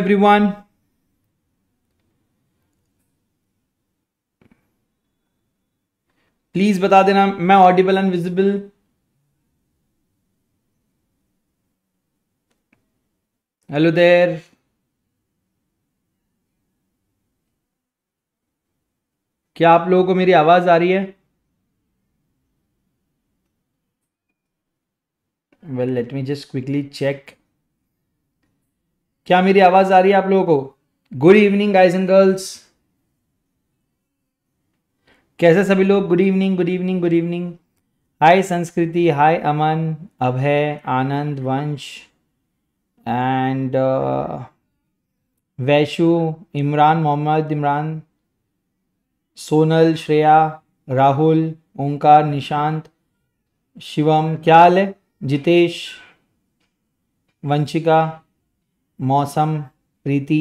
everyone. Please बता देना मैं audible and visible hello there क्या आप लोगों को मेरी आवाज आ रही है well let me just quickly check क्या मेरी आवाज आ रही है आप लोगों को good evening guys and girls कैसे सभी लोग good evening good evening good evening hi Sanskriti hi Aman Abhay Anand Vansh and Vaishu Imran Mohammad Imran Sonal Shreya Rahul Omkar Nishant Shivam क्या हाल है जितेश वंशिका मौसम प्रीति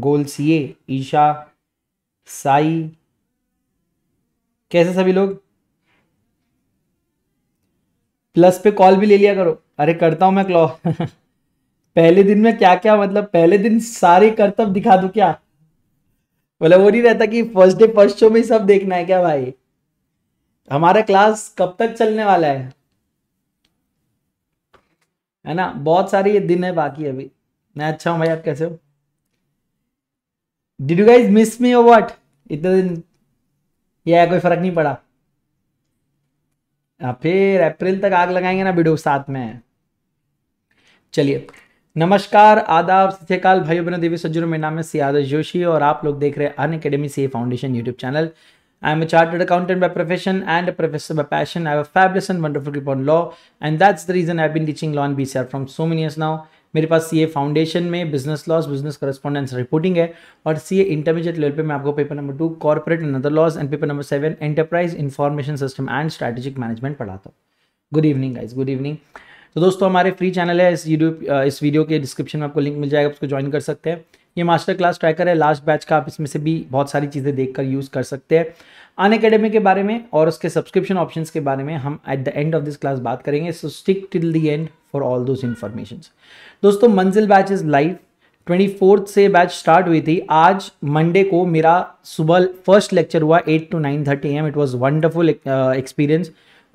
गोलसिए ईशा साई कैसे सभी लोग प्लस पे कॉल भी ले लिया करो अरे करता हूं मैं क्लॉ पहले दिन में क्या क्या मतलब पहले दिन सारे कर्तव्य दिखा दू क्या बोला मतलब वो नहीं रहता कि फर्स्ट डे फर्स्ट शो में सब देखना है क्या भाई हमारा क्लास कब तक चलने वाला है है ना बहुत सारे ये दिन है बाकी अभी मैं अच्छा हूँ भाई आप कैसे हो did you guys miss me or what इतने दिन यह कोई फर्क नहीं पड़ा आ, हाँ, फिर अप्रैल तक आग लगाएंगे ना वीडियो साथ में चलिए नमस्कार आदाब सत्यकाल भाई बहनों देवी सज्जन मेरा नाम है सियादश जोशी और आप लोग देख रहे हैं Unacademy C foundation YouTube channel I am a chartered accountant by profession and professor by passion I have fabulous wonderful grip law and that's the reason I been teaching law be sir from so many years now मेरे पास C A foundation में business laws business correspondence reporting है और C intermediate level पे मैं आपको paper number two corporate and other laws and paper number seven enterprise information system and strategic management पढ़ाता हूँ good evening guys good evening तो दोस्तों हमारे फ्री चैनल है इस यूट्यूब इस वीडियो के डिस्क्रिप्शन में आपको लिंक मिल जाएगा उसको ज्वाइन कर सकते हैं ये मास्टर क्लास ट्रैकर है लास्ट बैच का आप इसमें से भी बहुत सारी चीज़ें देखकर यूज़ कर सकते हैं अन अकेडमी के बारे में और उसके सब्सक्रिप्शन ऑप्शन के बारे में हम at the end of this class बात करेंगे so stick till the end for all those information दोस्तों Manzil batch is live twenty fourth से बैच स्टार्ट हुई थी आज मंडे को मेरा सुबह फर्स्ट लेक्चर हुआ eight to nine thirty AM it was wonderful experience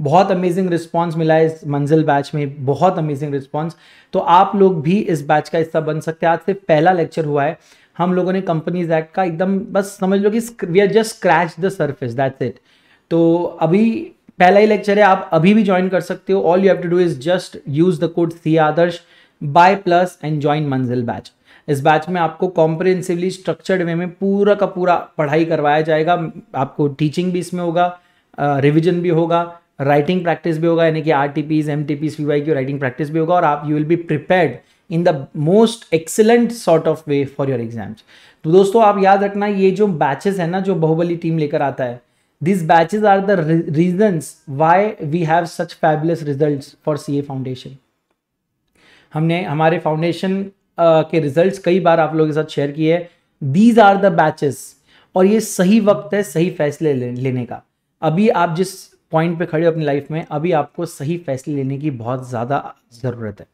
बहुत अमेजिंग रिस्पॉन्स मिला है इस मंजिल बैच में बहुत अमेजिंग रिस्पॉन्स तो आप लोग भी इस बैच का हिस्सा बन सकते हैं आज से पहला लेक्चर हुआ है हम लोगों ने कंपनीज एक्ट का एकदम बस समझ लो कि we are just scratch the surface that's it तो अभी पहला ही लेक्चर है आप अभी भी ज्वाइन कर सकते हो all you have to do is just use the code C Adarsh buy plus and join Manzil batch इस बैच में आपको कॉम्प्रिहेंसिवली स्ट्रक्चर्ड वे में पूरा का पूरा पढ़ाई करवाया जाएगा आपको टीचिंग भी इसमें होगा रिविजन भी होगा राइटिंग प्रैक्टिस भी होगा यानी कि R T Ps M T Ps V Y की राइटिंग प्रैक्टिस भी होगा और आप you will be prepared in the most excellent sort of way for your exams तो दोस्तों आप याद रखना ये जो बैचेस है ना जो बहुबली टीम लेकर आता है this batches are the re why we have such such result for C CA हमने हमारे फाउंडेशन uh, के रिजल्ट कई बार आप लोगों के साथ शेयर किए दीज आर द बैचेस और ये सही वक्त है सही फैसले लेने का अभी आप जिस पॉइंट पे खड़े हो अपनी लाइफ में अभी आपको सही फैसले लेने की बहुत ज़्यादा ज़रूरत है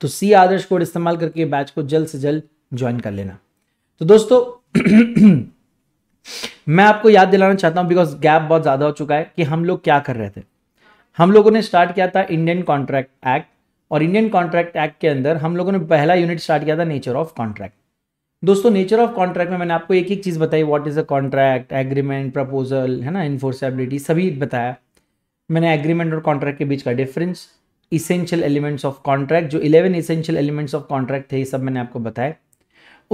तो सी आदर्श कोड इस्तेमाल करके बैच को जल्द से जल्द ज्वाइन कर लेना तो दोस्तों मैं आपको याद दिलाना चाहता हूं बिकॉज गैप बहुत ज़्यादा हो चुका है कि हम लोग क्या कर रहे थे हम लोगों ने स्टार्ट किया था इंडियन कॉन्ट्रैक्ट एक्ट और इंडियन कॉन्ट्रैक्ट एक्ट के अंदर हम लोगों ने पहला यूनिट स्टार्ट किया था नेचर ऑफ कॉन्ट्रैक्ट दोस्तों नेचर ऑफ कॉन्ट्रैक्ट में मैंने आपको एक एक चीज़ बताई what is a contract agreement proposal है ना इन्फोर्सेबिलिटी सभी बताया मैंने एग्रीमेंट और कॉन्ट्रैक्ट के बीच का difference essential elements of contract जो 11 इसेंशियल एलिमेंट्स ऑफ कॉन्ट्रैक्ट थे ये सब मैंने आपको बताया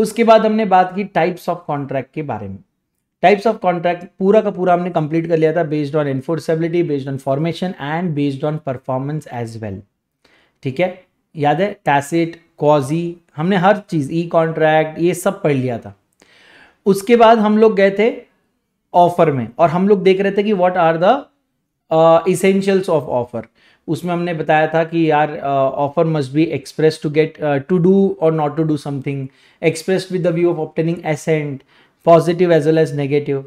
उसके बाद हमने बात की टाइप्स ऑफ कॉन्ट्रैक्ट के बारे में टाइप्स ऑफ कॉन्ट्रैक्ट पूरा का पूरा हमने कंप्लीट कर लिया था based on enforceability based on formation and based on performance as well ठीक है याद है टैसेट कॉजी हमने हर चीज़ ई कॉन्ट्रैक्ट ये सब पढ़ लिया था उसके बाद हम लोग गए थे ऑफर में और हम लोग देख रहे थे कि what are the essentials of offer उसमें हमने बताया था कि यार offer must be express to get to do और not to do something express with the view of obtaining assent positive as well as negative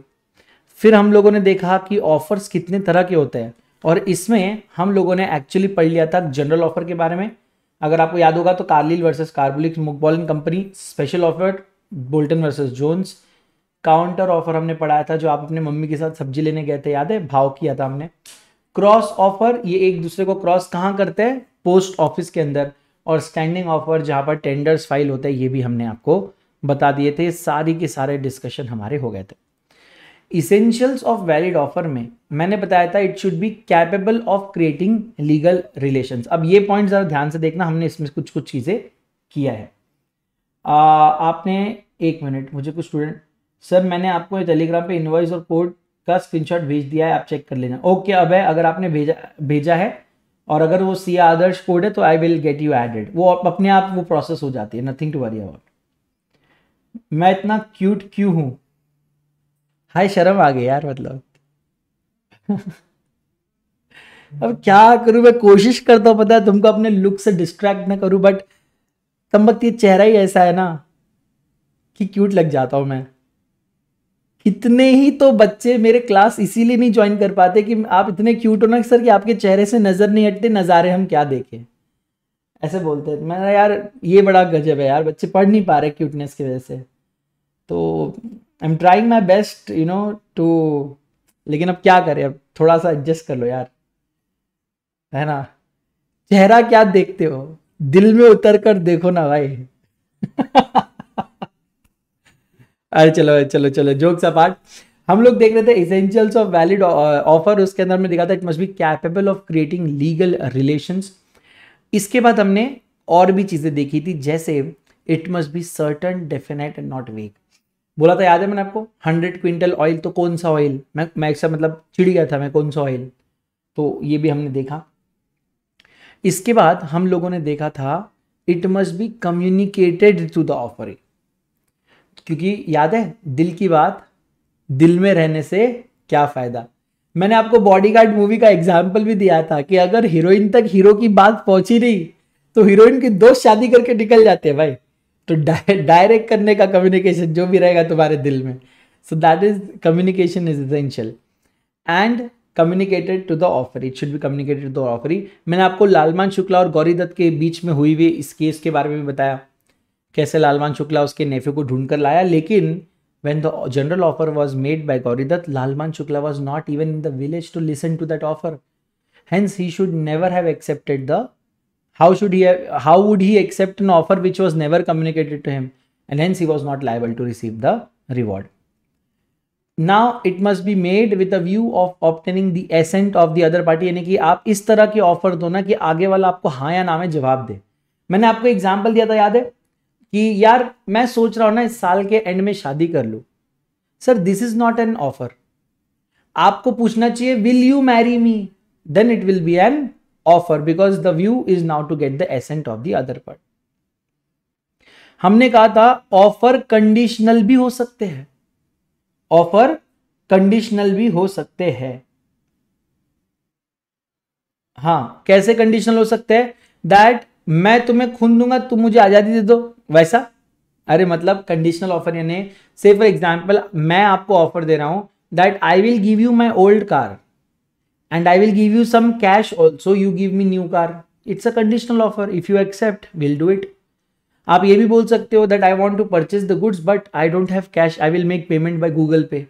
फिर हम लोगों ने देखा कि ऑफर्स कितने तरह के होते हैं और इसमें हम लोगों ने एक्चुअली पढ़ लिया था जनरल ऑफर के बारे में अगर आपको याद होगा तो Carlill versus Carbolic smoke ball company special offer Boulton versus Jones counter offer हमने पढ़ाया था जो आप अपने मम्मी के साथ सब्जी लेने गए थे याद है भाव किया था हमने क्रॉस ऑफर ये एक दूसरे को क्रॉस कहाँ करते हैं पोस्ट ऑफिस के अंदर और स्टैंडिंग ऑफर जहाँ पर टेंडर्स फाइल होते हैं ये भी हमने आपको बता दिए थे सारी के सारे डिस्कशन हमारे हो गए थे इसेंशियल्स ऑफ वैलिड ऑफर में मैंने बताया था it should be capable of creating legal relations अब ये पॉइंट ज़रा ध्यान से देखना हमने इसमें कुछ कुछ चीज़ें किया है आ, आपने एक मिनट मुझे कुछ स्टूडेंट सर मैंने आपको टेलीग्राम पे इन्वाइस और कोड का स्क्रीनशॉट भेज दिया है आप चेक कर लेना ओके अब है अगर आपने भेजा भेजा है और अगर वो सी आदर्श कोड है तो I will get you added वो अपने आप वो प्रोसेस हो जाती है नथिंग टू वरी अबाउट मैं इतना क्यूट क्यों हूं हाय शर्म आ गई यार मतलब अब क्या करूं मैं कोशिश करता हूं पता है तुमको अपने लुक से डिस्ट्रैक्ट ना करूं बट तब ये चेहरा ही ऐसा है ना कि क्यूट लग जाता हूं मैं इतने ही तो बच्चे मेरे क्लास इसीलिए नहीं ज्वाइन कर पाते कि आप इतने क्यूट हो ना सर कि आपके चेहरे से नज़र नहीं हटते नज़ारे हम क्या देखें ऐसे बोलते हैं मैं यार ये बड़ा गजब है यार बच्चे पढ़ नहीं पा रहे क्यूटनेस की वजह से तो I am trying my best you know to लेकिन अब क्या करें अब थोड़ा सा एडजस्ट कर लो यार है ना चेहरा क्या देखते हो दिल में उतर कर देखो ना भाई अरे चलो चलो चलो जोक्स आज हम लोग देख रहे थे इसेंशियल्स ऑफ वैलिड ऑफर उसके अंदर में दिखाता है it must be capable of creating legal relations इसके बाद हमने और भी चीज़ें देखी थी जैसे it must be certain definite and not weak बोला था याद है मैंने आपको हंड्रेड क्विंटल ऑयल तो कौन सा ऑयल मैं मैं मतलब चिड़ गया था मैं कौन सा ऑयल तो ये भी हमने देखा इसके बाद हम लोगों ने देखा था it must be communicated to the offer क्योंकि याद है दिल की बात दिल में रहने से क्या फ़ायदा मैंने आपको बॉडीगार्ड मूवी का एग्जाम्पल भी दिया था कि अगर हीरोइन तक हीरो की बात पहुंची नहीं तो हीरोइन की दोस्त शादी करके निकल जाते हैं भाई तो डायरेक्ट करने का कम्युनिकेशन जो भी रहेगा तुम्हारे दिल में so that is communication is essential and communicated to the offer it should be communicated to the offeree मैंने आपको लालमान शुक्ला और गौरी दत्त के बीच में हुई हुई इस केस के बारे में भी बताया कैसे लालवान शुक्ला उसके नेफे को ढूंढ कर लाया लेकिन when the general offer was made by Gauri Dutt Lalman Shukla was not even in the village to listen to that offer hence he should never have accepted the how should he how would he accept an offer which was never communicated to him and hence he was not liable to receive the reward now it must be made with the view of obtaining the assent of the other party यानी कि आप इस तरह के offer दो ना कि आगे वाला आपको हाँ या ना में जवाब दे मैंने आपको एग्जाम्पल दिया था याद है कि यार मैं सोच रहा हूं ना इस साल के एंड में शादी कर लू sir this is not an offer आपको पूछना चाहिए will you marry me then it will be an offer because the view is now to get the assent of the other part हमने कहा था ऑफर कंडीशनल भी हो सकते हैं ऑफर कंडीशनल भी हो सकते हैं हाँ कैसे कंडीशनल हो सकते हैं दैट मैं तुम्हें खून दूंगा तुम मुझे आजादी दे दो वैसा अरे मतलब कंडीशनल ऑफर यानी से फॉर एग्जाम्पल मैं आपको ऑफर दे रहा हूँ that I will give you my old car and I will give you some cash also you give me new car it's a conditional offer if you accept will do it आप ये भी बोल सकते हो that I want to purchase the goods but I don't have cash I will make payment by Google Pay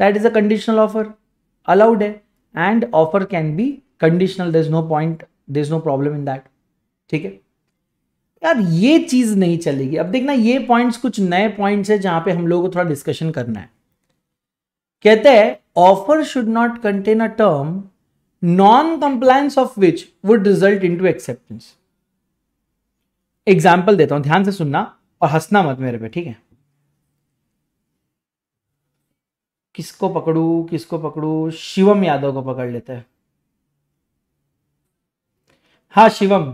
that is a conditional offer allowed है and offer can be conditional there is no point there is no problem in that ठीक है यार ये चीज़ नहीं चलेगी अब देखना ये पॉइंट्स कुछ नए पॉइंट्स है जहां पे हम लोगों को थोड़ा डिस्कशन करना है कहते हैं offer should not contain a term non compliance of which would result into acceptance example देता हूं ध्यान से सुनना और हंसना मत मेरे पे ठीक है किसको पकड़ू किसको पकड़ू शिवम यादव को पकड़ लेते हैं हाँ शिवम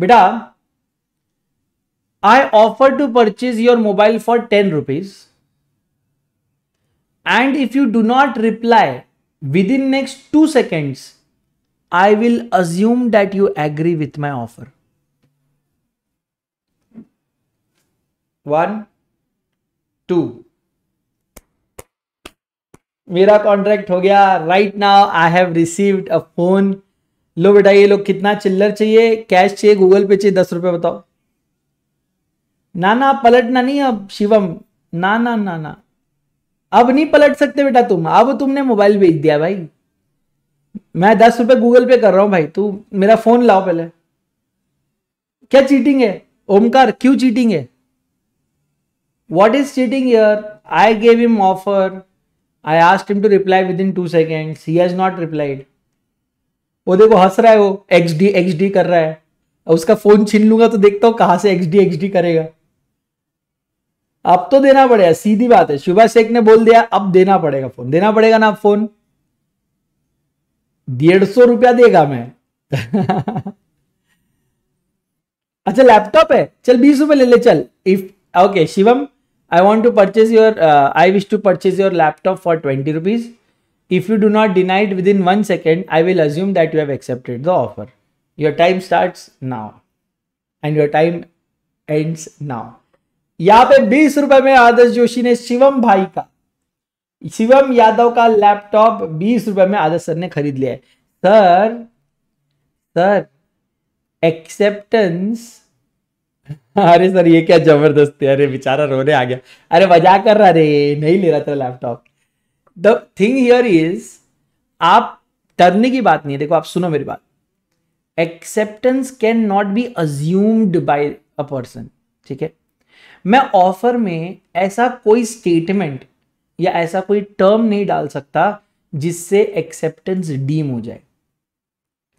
बेटा I offer to purchase your mobile for ten rupees and if you do not reply within next two seconds I will assume that you agree with my offer one two मेरा contract हो गया right now I have received a phone लो बेटा ये लोग कितना चिल्लर चाहिए कैश चाहिए गूगल पे चाहिए दस रुपए बताओ ना ना पलटना नहीं अब शिवम ना ना ना ना अब नहीं पलट सकते बेटा तुम अब तुमने मोबाइल बेच दिया भाई मैं दस रुपए गूगल पे कर रहा हूं भाई तू मेरा फोन लाओ पहले क्या चीटिंग है ओमकार क्यों चीटिंग है वॉट इज चीटिंग यर I gave him offer I asked him to reply within two seconds he has not replied वो देखो हंस रहा है वो एक्स डी एक्स डी कर रहा है उसका फोन छीन लूंगा तो देखता हूँ कहाँ से एक्स डी एक्स डी करेगा अब तो देना पड़ेगा सीधी बात है शुभा शेख ने बोल दिया अब देना पड़ेगा फोन देना पड़ेगा ना फोन डेढ़ सौ रुपया देगा मैं अच्छा लैपटॉप है चल बीस रुपए ले ले चल if okay Shivam I want to purchase your I wish to purchase your laptop for twenty rupees If you do not deny it within one second, I will assume that you have accepted the offer. Your time starts now and your time ends now. यहाँ पे बीस रुपए में आदर्श जोशी ने शिवम भाई का शिवम यादव का laptop बीस रुपए में आदर्श सर ने खरीद लिया है सर सर एक्सेप्टेंस अरे सर ये क्या जबरदस्त है अरे बेचारा रोने आ गया अरे मजाक कर रहा रे नहीं ले रहा था laptop the thing here is आप डरने की बात नहीं है देखो आप सुनो मेरी बात acceptance can not be assumed by a person ठीक है मैं ऑफर में ऐसा कोई स्टेटमेंट या ऐसा कोई टर्म नहीं डाल सकता जिससे एक्सेप्टेंस डीम हो जाए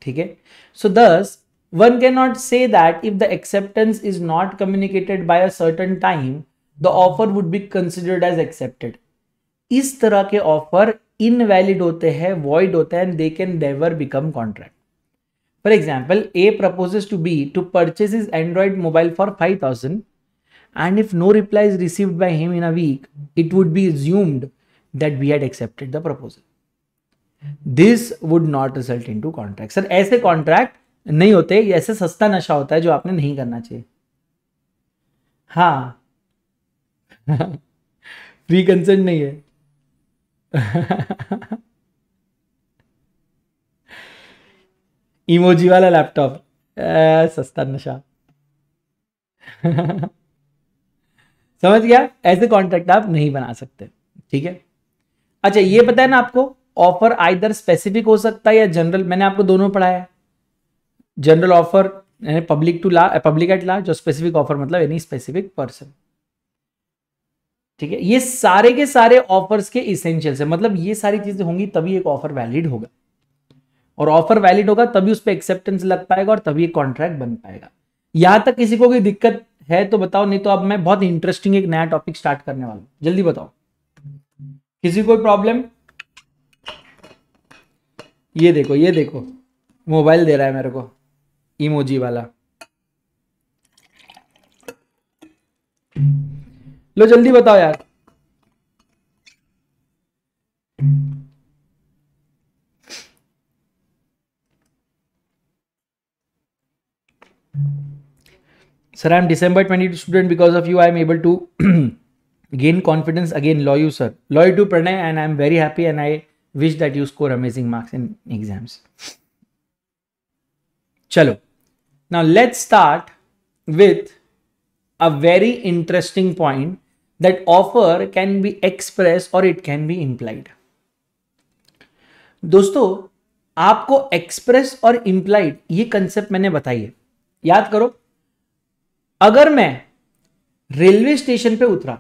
ठीक है so thus one can not say that if the acceptance is not communicated by a certain time the offer would be considered as accepted इस तरह के ऑफर इनवैलिड होते हैं वॉइड होते हैं and they can never become contract for example A proposes to B to purchase his Android mobile for five thousand and if no reply is receive by by in a week it would be be that we had accepted the proposal this would not result into contract sir ऐसे contract नहीं होते ऐसे सस्ता नशा होता है जो आपने नहीं करना चाहिए हाँ प्री कंसेंट नहीं है इमोजी वाला लैपटॉप सस्ता नशा समझ गया ऐसे कॉन्ट्रैक्ट आप नहीं बना सकते ठीक है अच्छा ये पता है ना आपको ऑफर आइदर स्पेसिफिक हो सकता है या जनरल मैंने आपको दोनों पढ़ाया general offer public to law public at large और स्पेसिफिक ऑफर मतलब एनी स्पेसिफिक पर्सन ठीक है ये सारे के सारे ऑफर्स के इसेंशियल्स है मतलब ये सारी चीजें होंगी तभी एक ऑफर वैलिड होगा और ऑफर वैलिड होगा तभी उस पर एक्सेप्टेंस लग पाएगा और तभी एक कॉन्ट्रैक्ट बन पाएगा यहां तक किसी को कोई दिक्कत है तो बताओ नहीं तो अब मैं बहुत इंटरेस्टिंग एक नया टॉपिक स्टार्ट करने वाला हूं जल्दी बताओ किसी कोई प्रॉब्लम ये देखो ये देखो मोबाइल दे रहा है मेरे को इमोजी वाला लो जल्दी बताओ यार sir I am December twenty two student because of you I am able to gain confidence again love you sir love you too Pranay and I am very happy and I wish that you score amazing marks in exams चलो now let's start with a very interesting point that offer can be expressed और it can be implied दोस्तों आपको express और implied ये concept मैंने बताई है याद करो अगर मैं रेलवे स्टेशन पे उतरा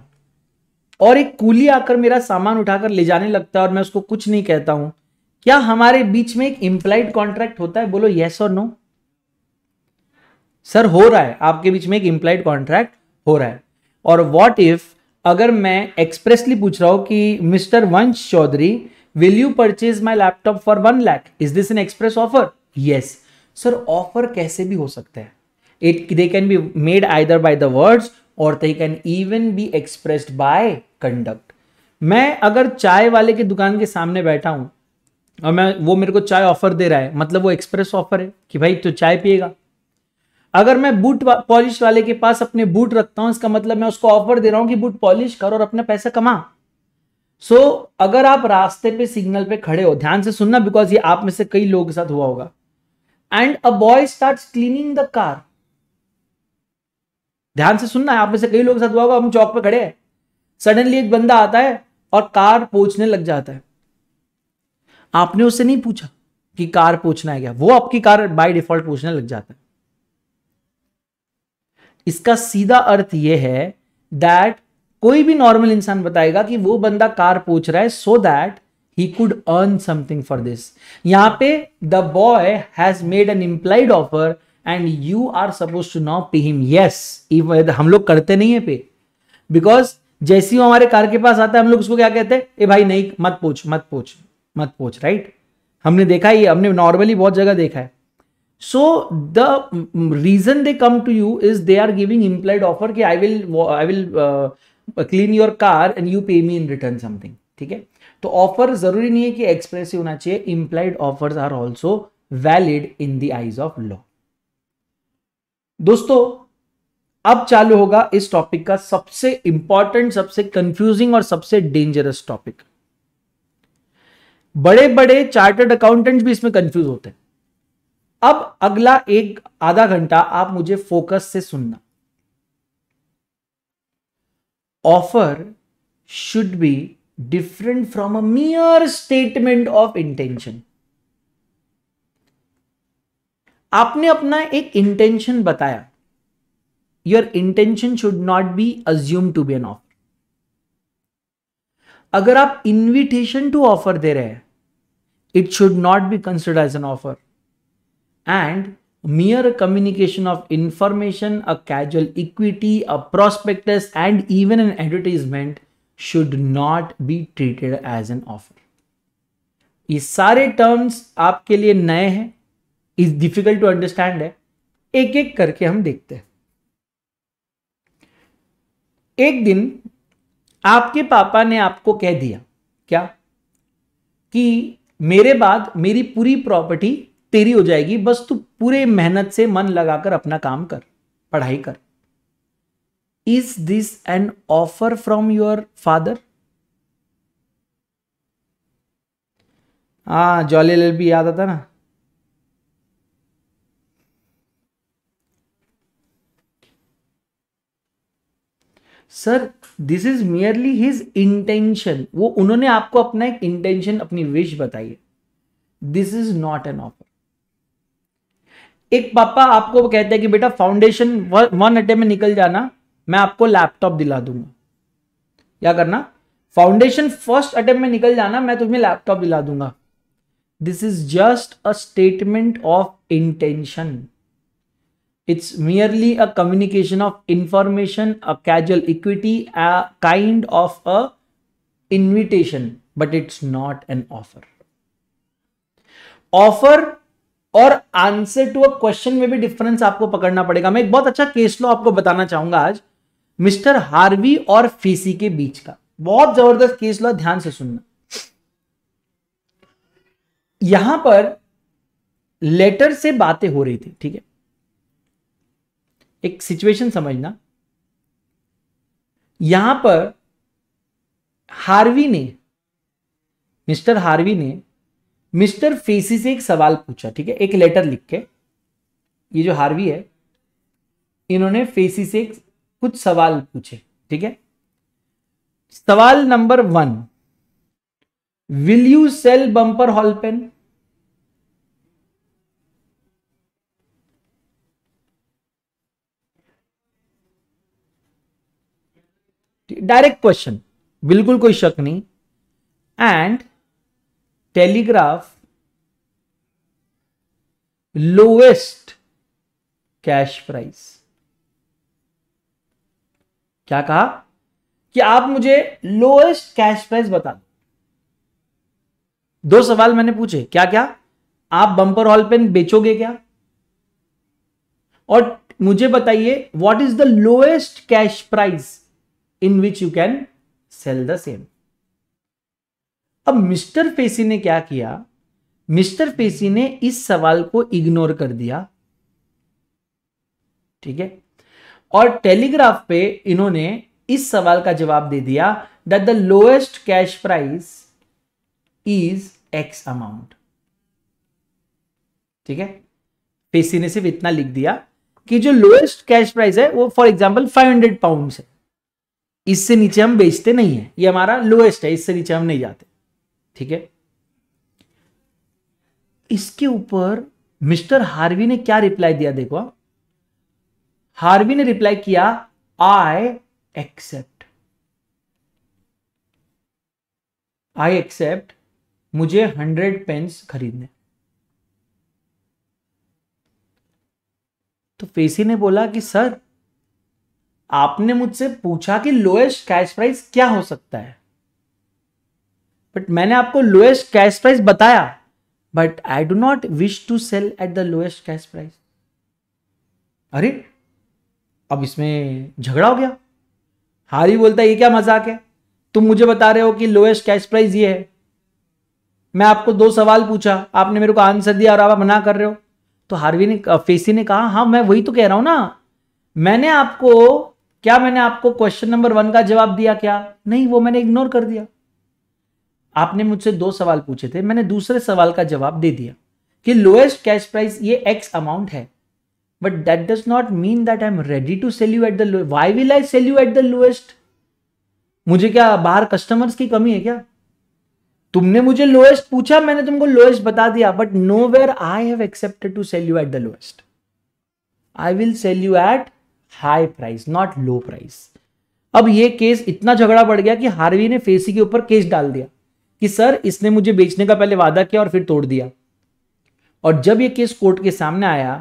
और एक कूली आकर मेरा सामान उठाकर ले जाने लगता है और मैं उसको कुछ नहीं कहता हूं क्या हमारे बीच में एक इंप्लाइड कॉन्ट्रैक्ट होता है बोलो यस और नो सर हो रहा है आपके बीच में एक इंप्लाइड कॉन्ट्रैक्ट हो रहा है और वॉट इफ अगर मैं एक्सप्रेसली पूछ रहा हूँ कि mister Vansh Chaudhary will you purchase my laptop for one lakh is this an express offer yes sir offer कैसे भी हो सकता है it they can be made either by the words और they can even be expressed by conduct मैं अगर चाय वाले की दुकान के सामने बैठा हूं और मैं वो मेरे को चाय ऑफर दे रहा है मतलब वो एक्सप्रेस ऑफर है कि भाई तो चाय पिएगा अगर मैं बूट पॉलिश वाले के पास अपने बूट रखता हूं इसका मतलब मैं उसको ऑफर दे रहा हूं कि बूट पॉलिश कर और अपना पैसा कमा सो so, अगर आप रास्ते पे सिग्नल पे खड़े हो ध्यान से सुनना बिकॉज ये आप में से कई लोगों के साथ हुआ होगा and a boy start cleaning the car ध्यान से सुनना है आप में से कई लोगों के साथ हुआ होगा हम चौक पे खड़े हैं सडनली एक बंदा आता है और कार पोछने लग जाता है आपने उससे नहीं पूछा कि कार पूछना है क्या वो आपकी कार बाय डिफॉल्ट पूछने लग जाता है इसका सीधा अर्थ यह है दैट कोई भी नॉर्मल इंसान बताएगा कि वो बंदा कार पूछ रहा है so that he could earn something for this यहां पे the boy has made an implied offer and you are suppose to now pay him yes हम लोग करते नहीं है पे बिकॉज जैसी वो हमारे कार के पास आता है हम लोग उसको क्या कहते हैं ए भाई नहीं मत पूछ मत पूछ मत पूछ राइट right? हमने देखा ही हमने नॉर्मली बहुत जगह देखा है so the reason they come to you is they are giving implied offer कि I will I will clean your car and you pay me in return something ठीक है तो ऑफर जरूरी नहीं है कि एक्सप्रेसिव होना चाहिए implied offer are also valid in the eyes of law दोस्तों अब चालू होगा इस टॉपिक का सबसे इंपॉर्टेंट सबसे कंफ्यूजिंग और सबसे डेंजरस टॉपिक बड़े बड़े चार्टर्ड अकाउंटेंट्स भी इसमें कंफ्यूज होते हैं अब अगला एक आधा घंटा आप मुझे फोकस से सुनना offer should be different from a mere statement of intention आपने अपना एक इंटेंशन बताया your intention should not be assume to be an offer अगर आप इन्विटेशन टू ऑफर दे रहे हैं it should not be consider as an offer and mere communication of information, a casual equity, a prospectus, and even an advertisement should not be treated as an offer. ये सारे terms आपके लिए नए हैं is difficult to understand है एक एक करके हम देखते हैं एक दिन आपके पापा ने आपको कह दिया क्या कि मेरे बाद मेरी पूरी प्रॉपर्टी तेरी हो जाएगी बस तू पूरे मेहनत से मन लगाकर अपना काम कर पढ़ाई कर is this an offer from your father हाँ जॉली लल भी याद आता ना sir this is merely his intention वो उन्होंने आपको अपना एक इंटेंशन अपनी विश बताई है this is not an offer एक पापा आपको कहते हैं कि बेटा फाउंडेशन वन अटे में निकल जाना मैं आपको लैपटॉप दिला दूंगा क्या करना फाउंडेशन फर्स्ट अटेम्प्ट में निकल जाना मैं तुम्हें लैपटॉप दिला दूंगा this is just a statement of intention it's merely a communication of information a casual equity a kind of a invitation but it's not an offer offer और answer to a question में भी difference आपको पकड़ना पड़ेगा मैं एक बहुत अच्छा केस लो आपको बताना चाहूंगा आज मिस्टर हार्वी और फीसी के बीच का बहुत जबरदस्त केस लो ध्यान से सुनना यहां पर लेटर से बातें हो रही थी ठीक है एक सिचुएशन समझना यहां पर हार्वी ने मिस्टर हार्वी ने मिस्टर फेसी से एक सवाल पूछा ठीक है एक लेटर लिख के ये जो हार्वी है इन्होंने फेसी से कुछ सवाल पूछे ठीक है सवाल number one will you sell Bumper Hall Pen direct question बिल्कुल कोई शक नहीं and telegraph lowest cash price क्या कहा कि आप मुझे लोएस्ट कैश प्राइस बता दो दो सवाल मैंने पूछे क्या क्या आप बंपर हॉल पेन बेचोगे क्या और मुझे बताइए what is the lowest cash price in which you can sell the same अब मिस्टर पेसी ने क्या किया मिस्टर पेसी ने इस सवाल को इग्नोर कर दिया ठीक है और टेलीग्राफ पे इन्होंने इस सवाल का जवाब दे दिया that the lowest cash price is X amount ठीक है पेसी ने सिर्फ इतना लिख दिया कि जो लोएस्ट कैश प्राइस है वो for example five hundred pound है इससे नीचे हम बेचते नहीं है ये हमारा लोएस्ट है इससे नीचे हम नहीं जाते ठीक है इसके ऊपर मिस्टर हार्वी ने क्या रिप्लाई दिया देखो हाँ? हार्वी ने रिप्लाई किया आई एक्सेप्ट आई एक्सेप्ट मुझे हंड्रेड पेन्स खरीदने तो फेसी ने बोला कि सर आपने मुझसे पूछा कि लोएस्ट कैश प्राइस क्या हो सकता है बट मैंने आपको लोएस्ट कैश प्राइस बताया but I do not wish to sell at the lowest cash price अरे अब इसमें झगड़ा हो गया हारी बोलता है ये क्या मजाक है तुम मुझे बता रहे हो कि लोएस्ट कैश प्राइस ये है मैं आपको दो सवाल पूछा आपने मेरे को आंसर दिया और आप मना कर रहे हो तो हार्वी ने फेसी ने कहा हाँ मैं वही तो कह रहा हूं ना मैंने आपको क्या मैंने आपको क्वेश्चन नंबर वन का जवाब दिया क्या नहीं वो मैंने इग्नोर कर दिया आपने मुझसे दो सवाल पूछे थे मैंने दूसरे सवाल का जवाब दे दिया कि लोएस्ट कैश प्राइस ये एक्स अमाउंट है but that does not mean that I am ready to sell you at the why will I sell you at the lowest मुझे क्या बाहर कस्टमर्स की कमी है क्या तुमने मुझे लोएस्ट पूछा मैंने तुमको लोएस्ट बता दिया but nowhere I have accepted to sell you at the lowest I will sell you at high price not low price अब ये केस इतना झगड़ा बढ़ गया कि हार्वी ने फेसी के ऊपर केस डाल दिया कि सर इसने मुझे बेचने का पहले वादा किया और फिर तोड़ दिया और जब यह केस कोर्ट के सामने आया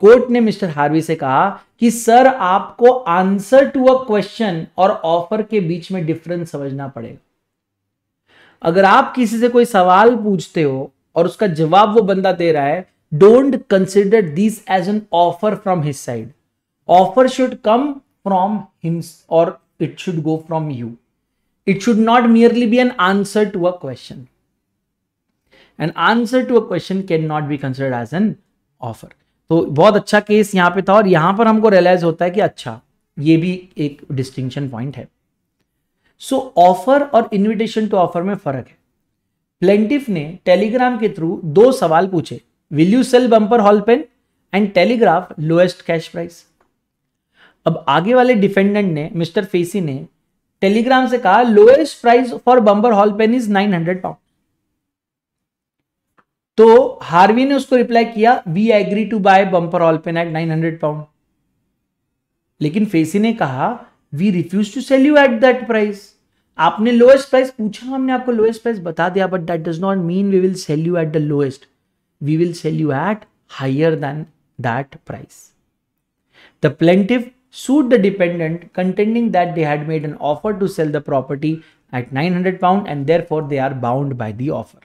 कोर्ट ने मिस्टर हार्वी से कहा कि सर आपको आंसर टू अ क्वेश्चन और ऑफर के बीच में डिफरेंस समझना पड़ेगा अगर आप किसी से कोई सवाल पूछते हो और उसका जवाब वो बंदा दे रहा है don't consider this as an offer from his side offer should come from him और it should go from you It should not merely be an answer to a question. An answer to a question cannot be considered as an offer. तो बहुत अच्छा case यहां पे था और यहां पर हमको रियलाइज होता है कि अच्छा ये भी एक डिस्टिंक्शन पॉइंट है सो so, ऑफर और इनविटेशन टू ऑफर में फर्क है प्लेंटिफ ने टेलीग्राम के थ्रू दो सवाल पूछे will you sell Bumper Hall Pen and telegraph lowest cash price अब आगे वाले डिफेंडेंट ने मिस्टर फेसी ने टेलीग्राम से कहा lowest price for Bumper Hall Pen is nine hundred pound तो हार्वी ने उसको रिप्लाई किया we agree to buy Bumper Hall Pen at nine hundred pound लेकिन फेसी ने कहा we refuse to sell you at that price आपने lowest price पूछा हमने आपको लोएस्ट प्राइस बता दिया but that does not mean we will sell you at the lowest we will sell you at higher than that price the plaintiff sued the dependent contending that they had made an offer to sell the property at 900 pound and therefore they are bound by the offer.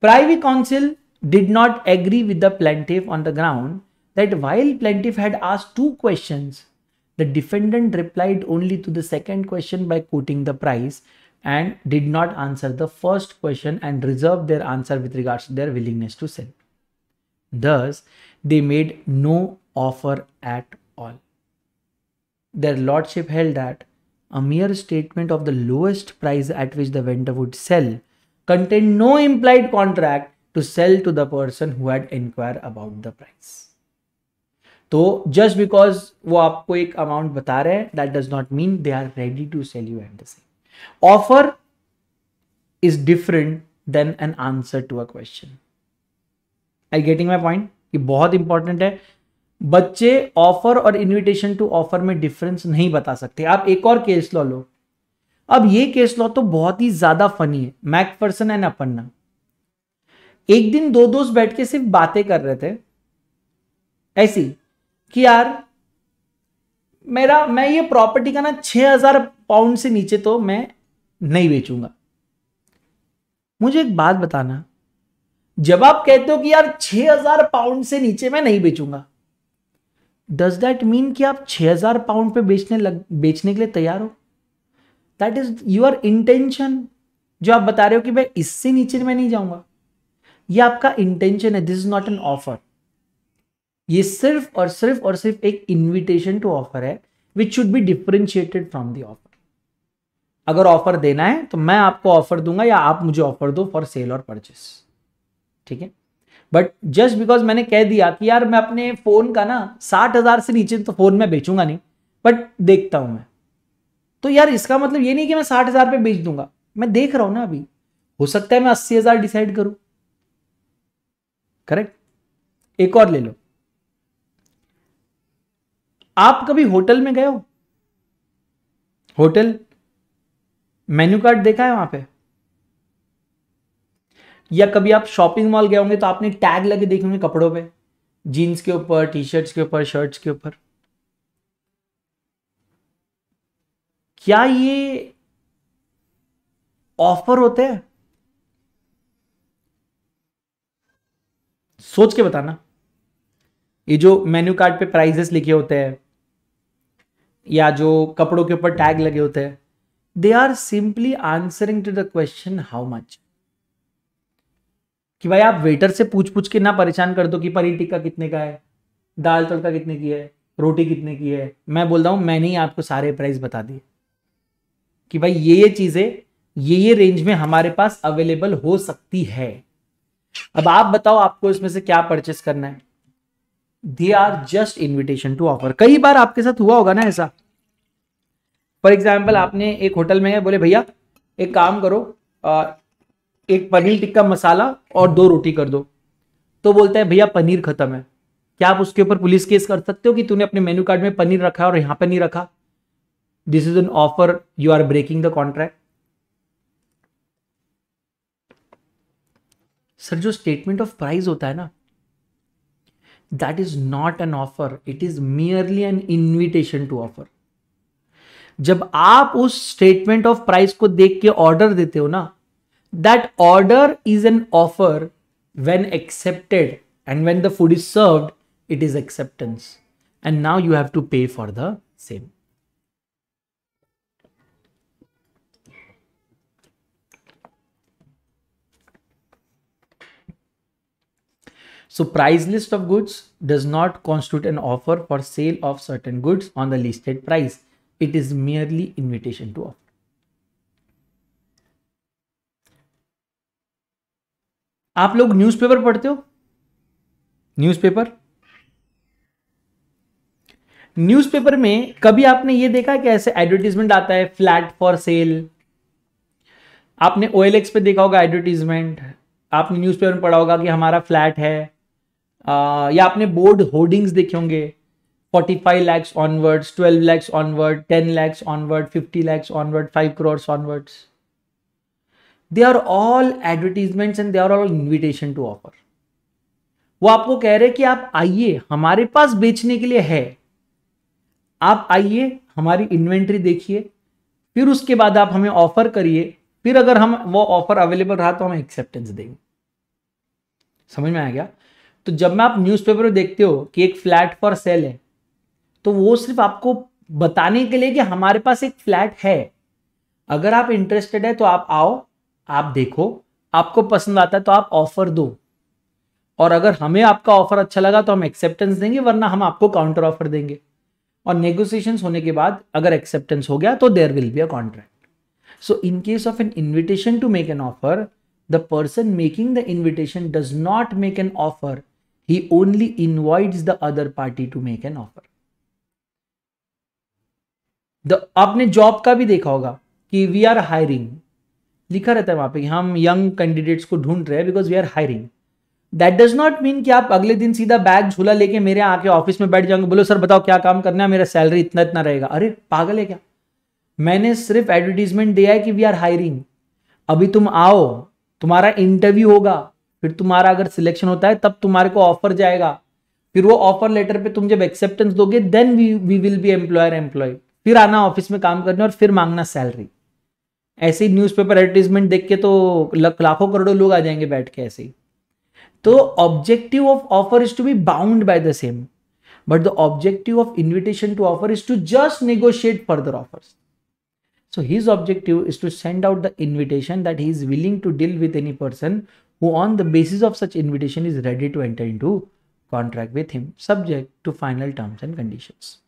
Privy counsel did not agree with the plaintiff on the ground that while plaintiff had asked two questions, the defendant replied only to the second question by quoting the price and did not answer the first question and reserved their answer with regards to their willingness to sell. Thus, they made no offer at their lordship held that a mere statement of the lowest price at which the vendor would sell contained no implied contract to sell to the person who had inquired about the price. So just because वो आपको एक amount बता रहे हैं that does not mean they are ready to sell you at the same offer is different than an answer to a question I getting my point ये बहुत important है बच्चे ऑफर और इनविटेशन टू ऑफर में difference नहीं बता सकते आप एक और केस लॉ लो अब ये केस लॉ तो बहुत ही ज्यादा फनी है मैक पर्सन एंड अपन्ना एक दिन दो दोस्त बैठ के सिर्फ बातें कर रहे थे ऐसी कि यार मेरा मैं ये प्रॉपर्टी का ना छह हजार पाउंड से नीचे तो मैं नहीं बेचूंगा मुझे एक बात बताना जब आप कहते हो कि यार 6000 पाउंड से नीचे मैं नहीं बेचूंगा डज दैट मीन कि आप 6000 पाउंड पे बेचने लग बेचने के लिए तैयार हो दैट इज योर इंटेंशन जो आप बता रहे हो कि मैं इससे नीचे मैं नहीं जाऊंगा ये आपका इंटेंशन है this is not an offer ये सिर्फ और सिर्फ और सिर्फ एक इन्विटेशन टू ऑफर है which should be differentiated from the offer अगर ऑफर देना है तो मैं आपको ऑफर दूंगा या आप मुझे ऑफर दो फॉर सेल और परचेस ठीक है बट जस्ट बिकॉज मैंने कह दिया कि यार मैं अपने फ़ोन का ना साठ हज़ार से नीचे तो फ़ोन में बेचूंगा नहीं बट देखता हूं मैं तो यार इसका मतलब ये नहीं कि मैं साठ हज़ार पे बेच दूंगा मैं देख रहा हूं ना अभी हो सकता है मैं अस्सी हज़ार डिसाइड करूं करेक्ट एक और ले लो आप कभी होटल में गए हो होटल मेन्यू कार्ड देखा है वहां पे या कभी आप शॉपिंग मॉल गए होंगे तो आपने टैग लगे देखे होंगे कपड़ों पे जीन्स के ऊपर टी शर्ट्स के ऊपर शर्ट्स के ऊपर क्या ये ऑफर होते हैं सोच के बताना ये जो मेन्यू कार्ड पे प्राइजेस लिखे होते हैं या जो कपड़ों के ऊपर टैग लगे होते हैं they are simply answering to the question how much कि भाई आप वेटर से पूछ पूछ के ना परेशान कर दो कि पनीर टिक्का कितने का है दाल तड़का कितने की है रोटी कितने की है मैं बोल रहा हूँ मैंने ही आपको सारे प्राइस बता दिए कि भाई ये ये चीज़ें ये ये रेंज में हमारे पास अवेलेबल हो सकती है अब आप बताओ आपको इसमें से क्या परचेस करना है they are just invitation to offer कई बार आपके साथ हुआ होगा ना ऐसा फॉर एग्जाम्पल आपने एक होटल में बोले भैया एक काम करो एक पनीर टिक्का मसाला और दो रोटी कर दो तो बोलता है भैया पनीर खत्म है क्या आप उसके ऊपर पुलिस केस कर सकते हो कि तूने अपने मेन्यू कार्ड में पनीर रखा और यहां पर नहीं रखा this is an offer you are breaking the contract sir जो स्टेटमेंट ऑफ प्राइस होता है ना that is not an offer it is merely an invitation to offer जब आप उस स्टेटमेंट ऑफ प्राइस को देख के ऑर्डर देते हो ना that order is an offer when accepted and when the food is served, it is acceptance. And now you have to pay for the same. So price list of goods does not constitute an offer for sale of certain goods on the listed price. It is merely invitation to offer. आप लोग newspaper पढ़ते हो newspaper newspaper में कभी आपने ये देखा कि ऐसे एडवर्टीजमेंट आता है फ्लैट फॉर सेल आपने ओ पे देखा होगा एडवर्टीजमेंट आपने न्यूज़पेपर में पढ़ा होगा कि हमारा फ्लैट है आ, या आपने बोर्ड होर्डिंग्स देखे होंगे 45 lakhs onwards 12 lakhs onward 10 lakhs onward 50 lakhs onward 5 crore onwards they are all advertisement and they are all invitation to offer वो आपको कह रहे कि आप आइए हमारे पास बेचने के लिए है आप आइए हमारी इन्वेंट्री देखिए फिर उसके बाद आप हमें ऑफर करिए फिर अगर हम वो ऑफर अवेलेबल रहा तो हम एक्सेप्टेंस देंगे समझ में आ गया तो जब मैं आप न्यूज़पेपर में देखते हो कि एक फ्लैट फॉर सेल है तो वो सिर्फ आपको बताने के लिए कि हमारे पास एक फ्लैट है अगर आप इंटरेस्टेड है तो आप आओ आप देखो आपको पसंद आता है तो आप ऑफर दो और अगर हमें आपका ऑफर अच्छा लगा तो हम एक्सेप्टेंस देंगे वरना हम आपको काउंटर ऑफर देंगे और नेगोशिएशन होने के बाद अगर एक्सेप्टेंस हो गया तो there will be a contract so in case of an invitation to make an offer the person making the invitation does not make an offer he only invites the other party to make an offer the आपने job का भी देखा होगा कि we are hiring लिखा रहता है वहाँ पे कि हम यंग कैंडिडेट्स को ढूंढ रहे हैं because we are hiring that does not mean कि आप अगले दिन सीधा बैग झूला लेके मेरे आके ऑफिस में बैठ जाओगे बोलो सर बताओ क्या काम करना है मेरा सैलरी इतना इतना रहेगा अरे पागल है क्या मैंने सिर्फ एडवर्टीजमेंट दिया है कि वी आर हायरिंग अभी तुम आओ तुम्हारा इंटरव्यू होगा फिर तुम्हारा अगर सिलेक्शन होता है तब तुम्हारे को ऑफर जाएगा फिर वो ऑफर लेटर पे तुम जब एक्सेप्टेंस दोगे then we we will be employer employ फिर आना ऑफिस में काम करने और फिर मांगना सैलरी ऐसे ही न्यूज़ पेपर एडवर्टीजमेंट देख के तो लाखों करोड़ों लोग आ जाएंगे बैठ के ऐसे ही तो objective of offer is to be bound by the same but the objective of invitation to offer is to just negotiate further offer so his objective is to send out the invitation that he is willing to deal with any person who on the basis of such invitation is ready to enter into contract with him subject to final terms and condition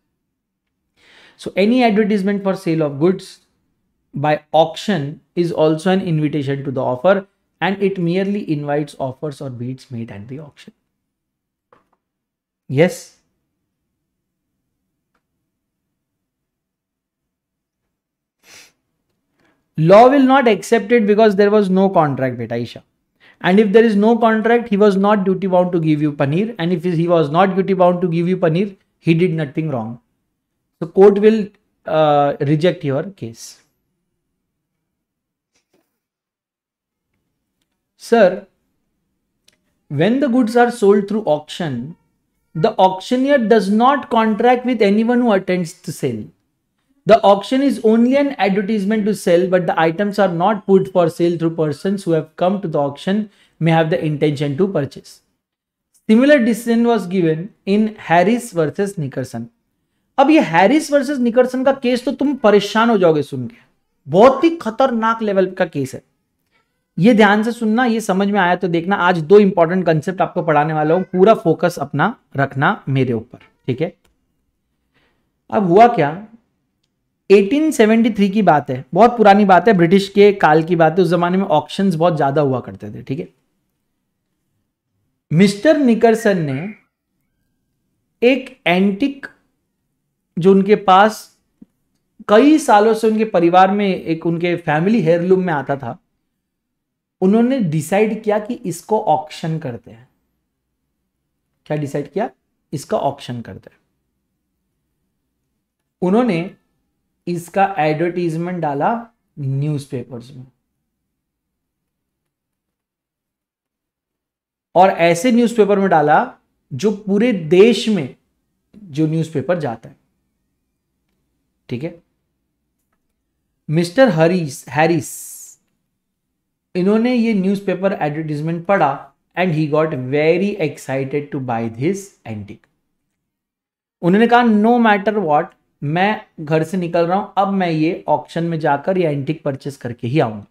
so any advertisement for sale of goods by auction is also an invitation to the offer and it merely invites offers or bids made at the auction. Yes. Law will not accept it because there was no contract, Betaisha. And if there is no contract, he was not duty bound to give you paneer. And if he was not duty bound to give you paneer, he did nothing wrong. So, court will uh, reject your case. Sir, when the goods are sold through auction, the auctioneer does not contract with anyone who attends the sale. The auction is only an advertisement to sell, but the items are not put for sale through persons who have come to the auction may have the intention to purchase. Similar decision was given in Harris versus Nickerson. अब ये Harris versus निकरसन का case तो तुम परेशान हो जाओगे सुन के बहुत ही खतरनाक लेवल का केस है ये ध्यान से सुनना ये समझ में आया तो देखना आज दो इंपॉर्टेंट कंसेप्ट आपको पढ़ाने वाला हूं पूरा फोकस अपना रखना मेरे ऊपर ठीक है अब हुआ क्या 1873 की बात है बहुत पुरानी बात है ब्रिटिश के काल की बात है उस जमाने में ऑप्शन बहुत ज्यादा हुआ करते थे ठीक है मिस्टर निकरसन ने एक एंटिक जो उनके पास कई सालों से उनके परिवार में एक उनके फैमिली हेयरलूम में आता था उन्होंने डिसाइड किया कि इसको ऑक्शन करते हैं क्या डिसाइड किया इसका ऑक्शन करते हैं उन्होंने इसका एडवर्टीजमेंट डाला न्यूज़पेपर्स में और ऐसे न्यूज़पेपर में डाला जो पूरे देश में जो न्यूज़पेपर जाता है ठीक है मिस्टर हरीस हैरिस इन्होंने ये न्यूज़पेपर एडवर्टीजमेंट पढ़ा and he got very excited to buy this antique उन्होंने कहा नो मैटर वॉट मैं घर से निकल रहा हूं अब मैं ये ऑप्शन में जाकर या एंटिक परचेस करके ही आऊंगा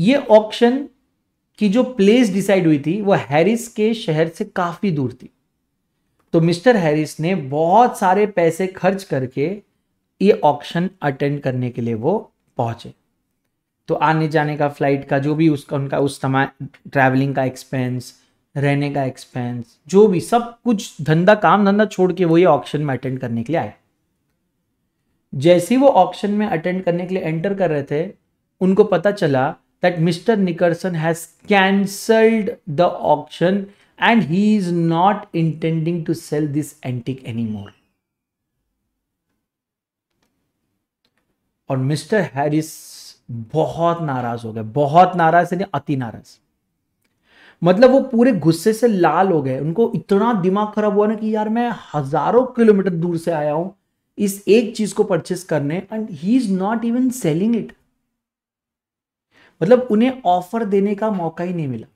ये ऑप्शन की जो प्लेस डिसाइड हुई थी वो हैरिस के शहर से काफी दूर थी तो मिस्टर हैरिस ने बहुत सारे पैसे खर्च करके ये ऑप्शन अटेंड करने के लिए वो पहुंचे तो आने जाने का फ्लाइट का जो भी उसका उनका उस समय ट्रैवलिंग का एक्सपेंस रहने का एक्सपेंस जो भी सब कुछ धंधा काम धंधा छोड़ के वो ये ऑप्शन में अटेंड करने के लिए आए जैसे वो ऑप्शन में अटेंड करने के लिए एंटर कर रहे थे उनको पता चला that mister Nickerson has cancelled the option and he is not intending to sell this antique any more और मिस्टर हैरिस बहुत नाराज हो गए बहुत नाराज यानी अति नाराज मतलब वो पूरे गुस्से से लाल हो गए उनको इतना दिमाग खराब हुआ ना कि यार मैं हजारों किलोमीटर दूर से आया हूं इस एक चीज को परचेस करने and he is not even selling it मतलब उन्हें ऑफर देने का मौका ही नहीं मिला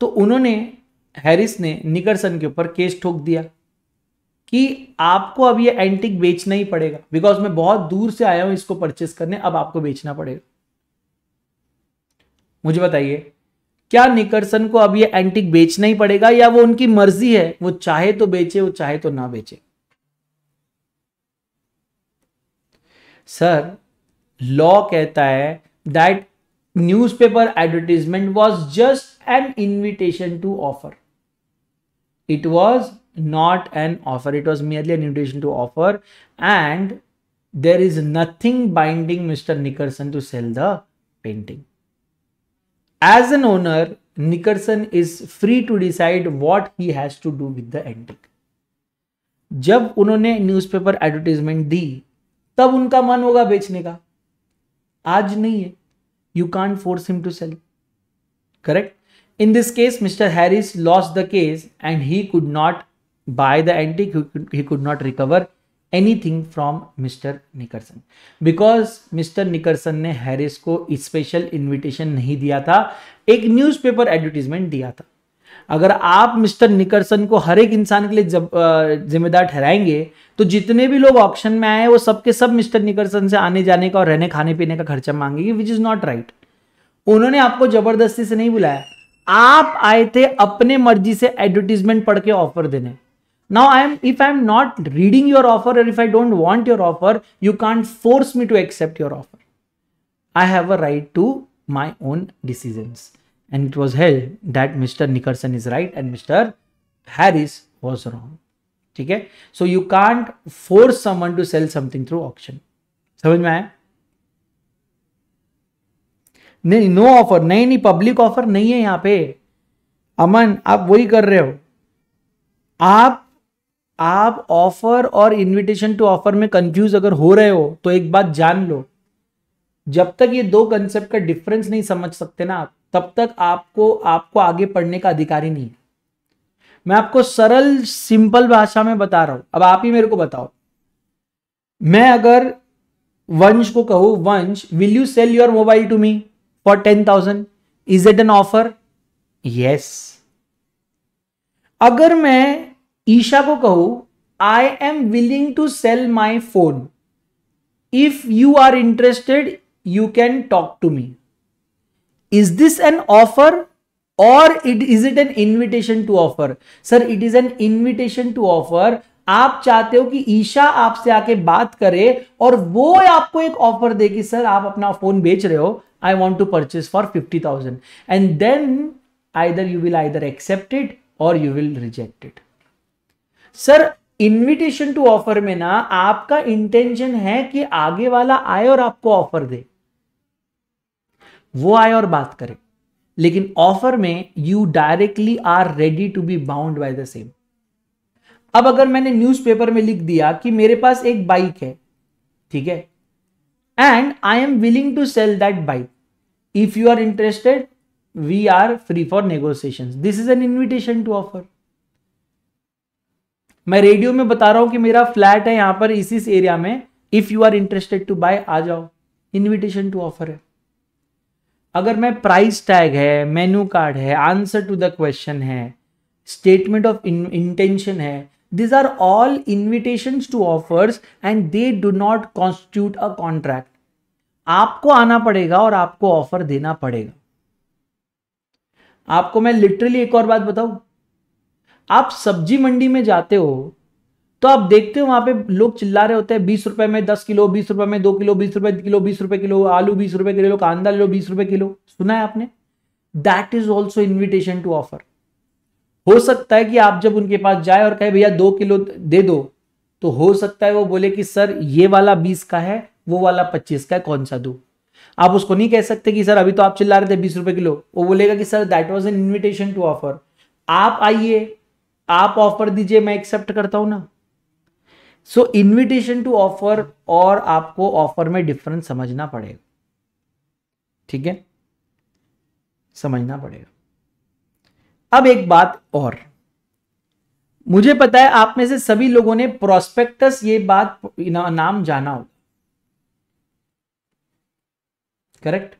तो उन्होंने हैरिस ने निकरसन के ऊपर केस ठोक दिया कि आपको अब ये एंटिक बेचना ही पड़ेगा बिकॉज मैं बहुत दूर से आया हूं इसको परचेस करने अब आपको बेचना पड़ेगा मुझे बताइए क्या निकर्सन को अब ये एंटिक बेचना ही पड़ेगा या वो उनकी मर्जी है वो चाहे तो बेचे वो चाहे तो ना बेचे सर लॉ कहता है that newspaper advertisement was just an invitation to offer it was not an offer. It was merely an invitation to offer and there is nothing binding Mr. Nickerson to sell the painting. As an owner, Nickerson is free to decide what he has to do with the antique. जब उन्होंने newspaper advertisement दी तब उनका मन होगा बेचने का आज नहीं है you can't force him to sell correct in this case mister Harris lost the case and he could not By the antique, he could not recover anything from mister Nickerson because mister Nickerson ने Harris को special invitation नहीं दिया था एक newspaper advertisement दिया था अगर आप मिस्टर निकरसन को हर एक इंसान के लिए जिम्मेदार ठहराएंगे तो जितने भी लोग ऑप्शन में आए वो सबके सब मिस्टर निकरसन से आने जाने का और रहने खाने पीने का खर्चा मांगेंगे विच इज़ नॉट राइट उन्होंने आपको जबरदस्ती से नहीं बुलाया आप आए थे अपने मर्जी से एडवर्टीजमेंट पढ़ के ऑफर देने now i am if i'm not reading your offer or if i don't want your offer you can't force me to accept your offer i have a right to my own decisions and it was held that mr nickerson is right and mr harris was wrong okay so you can't force someone to sell something through auction नहीं no offer नहीं नहीं public offer नहीं है यहाँ पे अमन आप वही कर रहे हो आप आप ऑफर और इनविटेशन टू ऑफर में कंफ्यूज अगर हो रहे हो तो एक बात जान लो जब तक ये दो कंसेप्ट का डिफरेंस नहीं समझ सकते ना आप तब तक आपको आपको आगे पढ़ने का अधिकार ही नहीं है मैं आपको सरल सिंपल भाषा में बता रहा हूं अब आप ही मेरे को बताओ मैं अगर वंश को कहूं Vansh will you sell your mobile to me for ten thousand is it an offer yes अगर मैं ईशा को कहो I am willing to sell my phone if you are interested you can talk to me is this an offer और it is it an invitation to offer sir it is an invitation to offer आप चाहते हो कि ईशा आपसे आके बात करे और वो आपको एक ऑफर दे कि सर आप अपना फोन बेच रहे हो I want to purchase for fifty thousand and then either you will either accept it और you will reject it sir invitation to offer में ना आपका इंटेंशन है कि आगे वाला आए और आपको ऑफर दे वो आए और बात करे लेकिन ऑफर में you directly are ready to be bound by the same अब अगर मैंने न्यूज़पेपर में लिख दिया कि मेरे पास एक बाइक है ठीक है and I am willing to sell that bike if you are interested we are free for negotiations this is an invitation to offer मैं रेडियो में बता रहा हूं कि मेरा फ्लैट है यहां पर इस इस एरिया में if you are interested to buy आ जाओ इनविटेशन टू ऑफर है अगर मैं प्राइस टैग है मेन्यू कार्ड है आंसर टू द क्वेश्चन है स्टेटमेंट ऑफ इंटेंशन है these are all invitation to offers and they do not constitute a contract आपको आना पड़ेगा और आपको ऑफर देना पड़ेगा आपको मैं लिटरली एक और बात बताऊं आप सब्जी मंडी में जाते हो तो आप देखते हो वहां पे लोग चिल्ला रहे होते हैं बीस रुपए में दस किलो बीस रुपए में दो किलो बीस रुपए किलो बीस रुपए किलो आलू बीस रुपए किलो कांदा ले लो बीस रुपए किलो सुना है आपने that is also invitation to offer हो सकता है कि आप जब उनके पास जाए और कहे भैया दो किलो दे दो तो हो सकता है वो बोले कि सर ये वाला बीस का है वो वाला पच्चीस का है कौन सा दो आप उसको नहीं कह सकते कि सर अभी तो आप चिल्ला रहे थे बीस रुपए किलो वो बोलेगा कि sir that was an invitation to offer आप आइए आप ऑफर दीजिए मैं एक्सेप्ट करता हूं ना सो इनविटेशन टू ऑफर और आपको ऑफर में डिफरेंस समझना पड़ेगा ठीक है समझना पड़ेगा अब एक बात और मुझे पता है आप में से सभी लोगों ने प्रोस्पेक्टस ये बात नाम जाना होगा करेक्ट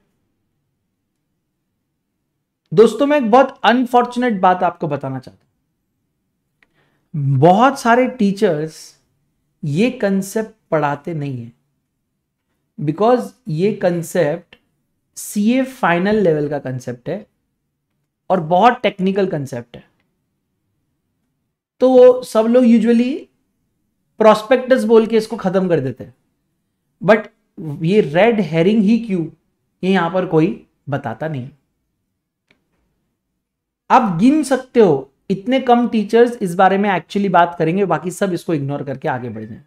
दोस्तों मैं एक बहुत अनफॉर्चुनेट बात आपको बताना चाहता हूं बहुत सारे टीचर्स ये कंसेप्ट पढ़ाते नहीं है बिकॉज ये concept C A final level का कंसेप्ट है और बहुत टेक्निकल कंसेप्ट है तो वो सब लोग यूजुअली प्रोस्पेक्टस बोल के इसको ख़त्म कर देते हैं बट ये रेड हेरिंग ही क्यों ये यहां पर कोई बताता नहीं आप गिन सकते हो इतने कम टीचर्स इस बारे में एक्चुअली बात करेंगे बाकी सब इसको इग्नोर करके आगे बढ़ जाए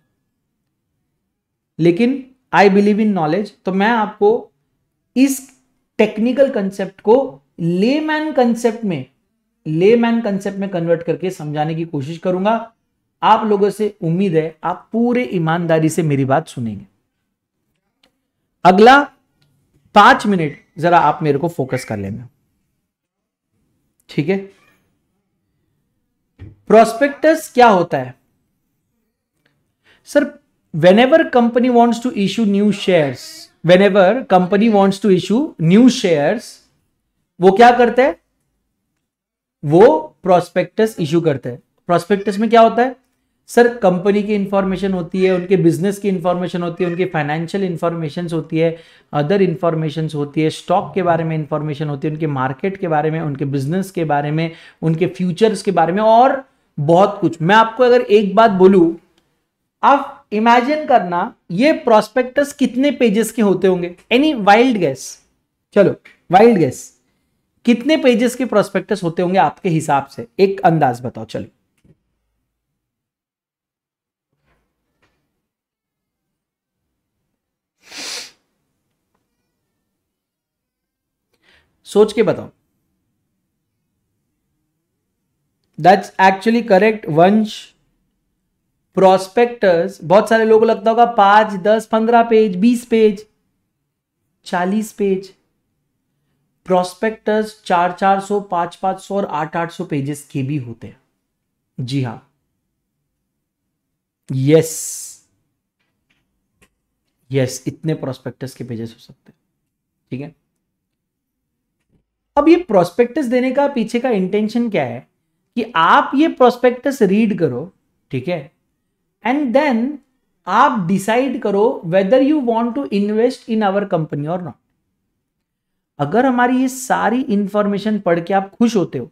लेकिन आई बिलीव इन नॉलेज तो मैं आपको इस टेक्निकल कंसेप्ट को लेमैन कंसेप्ट में लेमैन कंसेप्ट में कन्वर्ट करके समझाने की कोशिश करूंगा आप लोगों से उम्मीद है आप पूरे ईमानदारी से मेरी बात सुनेंगे अगला पांच मिनट जरा आप मेरे को फोकस कर लेना ठीक है प्रोस्पेक्टस क्या होता है sir whenever company wants to issue new share whenever company wants to issue new share वो क्या करते हैं वो प्रोस्पेक्टस इशू करते हैं प्रोस्पेक्टस में क्या होता है सर कंपनी की इंफॉर्मेशन होती है उनके बिजनेस की इंफॉर्मेशन होती है उनकी फाइनेंशियल इंफॉर्मेशन होती है अदर इंफॉर्मेशन होती है स्टॉक के बारे में इंफॉर्मेशन होती है उनके मार्केट के बारे में उनके बिजनेस के बारे में उनके फ्यूचर्स के बारे में और बहुत कुछ मैं आपको अगर एक बात बोलू आप इमेजिन करना ये प्रोस्पेक्टस कितने पेजेस के होते होंगे एनी वाइल्ड गैस चलो वाइल्ड गैस कितने पेजेस के प्रोस्पेक्टस होते होंगे आपके हिसाब से एक अंदाज बताओ चलो सोच के बताओ that's actually correct Vansh prospectors बहुत सारे लोगों लगता होगा पांच दस पंद्रह पेज बीस पेज चालीस पेज प्रोस्पेक्टर्स चार चार सौ पांच पांच सौ और आठ आठ सौ पेजेस के भी होते हैं जी हाँ यस यस इतने प्रोस्पेक्टस के पेजेस हो सकते हैं ठीक है अब ये प्रोस्पेक्टस देने का पीछे का इंटेंशन क्या है कि आप ये प्रोस्पेक्टस रीड करो ठीक है एंड देन आप डिसाइड करो whether you want to invest in our company और नॉट अगर हमारी ये सारी इंफॉर्मेशन पढ़ के आप खुश होते हो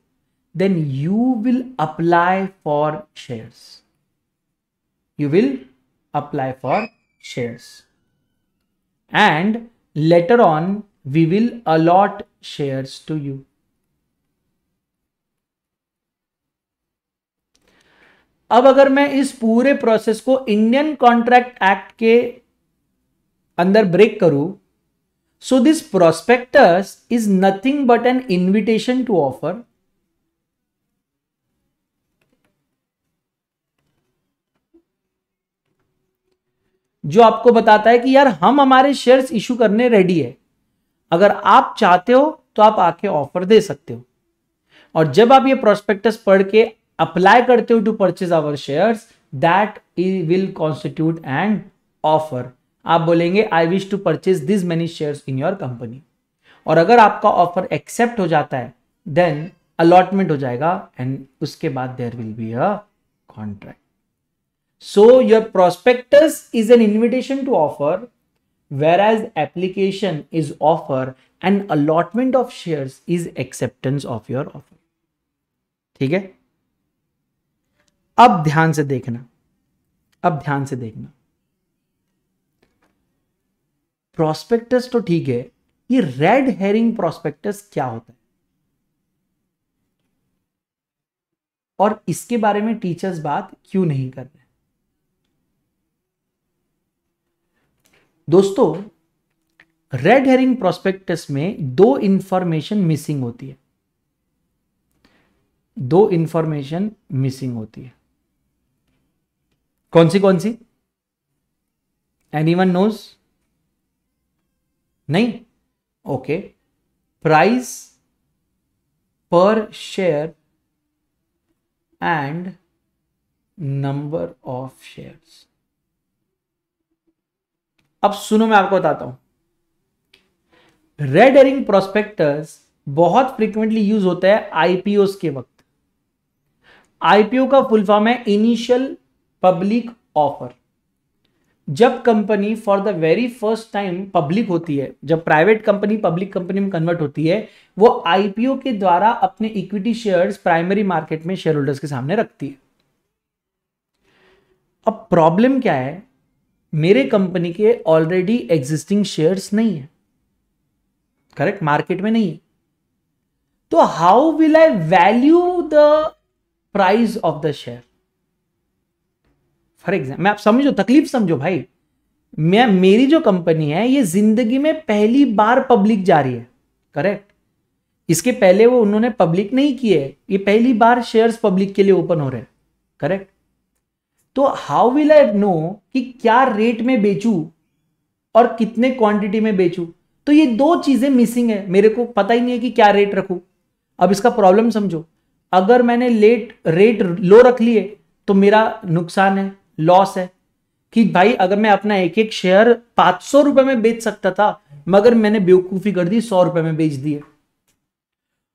then you will apply for shares you will apply for shares and later on we will allot shares to you अब अगर मैं इस पूरे प्रोसेस को इंडियन कॉन्ट्रैक्ट एक्ट के अंदर ब्रेक करूं so this prospectus is nothing but an invitation to offer जो आपको बताता है कि यार हम हमारे शेयर्स इश्यू करने रेडी है अगर आप चाहते हो तो आप आके ऑफर दे सकते हो और जब आप ये प्रोस्पेक्टस पढ़ के अप्लाई करते हो to purchase our share that will constitute and offer आप बोलेंगे I wish to purchase this many share in your company और अगर आपका ऑफर एक्सेप्ट हो जाता है देन अलॉटमेंट हो जाएगा एंड उसके बाद there will be a contract so your prospectus is an invitation to offer whereas application is offer and allotment of share is acceptance of your offer ठीक है अब ध्यान से देखना अब ध्यान से देखना प्रोस्पेक्टस तो ठीक है ये रेड हेरिंग प्रोस्पेक्टस क्या होता है और इसके बारे में टीचर्स बात क्यों नहीं कर रहे दोस्तों रेड हेरिंग प्रोस्पेक्टस में दो इंफॉर्मेशन मिसिंग होती है दो इंफॉर्मेशन मिसिंग होती है कौन सी कौन सी एनी वन नोज नहीं okay price per share and number of shares अब सुनो मैं आपको बताता हूं रेड एरिंग प्रोस्पेक्टस बहुत फ्रीक्वेंटली यूज होता है आईपीओ के वक्त आईपीओ का फुल फॉर्म है इनिशियल पब्लिक ऑफर जब company for the very first time public होती है जब प्राइवेट कंपनी पब्लिक कंपनी में कन्वर्ट होती है वो आईपीओ के द्वारा अपने इक्विटी शेयर्स प्राइमरी मार्केट में शेयर होल्डर्स के सामने रखती है अब प्रॉब्लम क्या है मेरे कंपनी के ऑलरेडी एग्जिस्टिंग शेयर्स नहीं है करेक्ट मार्केट में नहीं है तो how will I value the price of the share for example मैं आप समझो तकलीफ समझो भाई मैं मेरी जो कंपनी है ये जिंदगी में पहली बार पब्लिक जा रही है करेक्ट इसके पहले वो उन्होंने पब्लिक नहीं किए ये पहली बार शेयर्स पब्लिक के लिए ओपन हो रहे हैं करेक्ट तो हाउ विल आई नो कि क्या रेट में बेचू और कितने क्वांटिटी में बेचू तो ये दो चीजें मिसिंग है मेरे को पता ही नहीं है कि क्या रेट रखू अब इसका प्रॉब्लम समझो अगर मैंने लेट रेट लो रख लिए तो मेरा नुकसान है लॉस है कि भाई अगर मैं अपना एक एक शेयर पांच सौ रुपए में बेच सकता था मगर मैंने बेवकूफी कर दी सौ रुपए में बेच दिए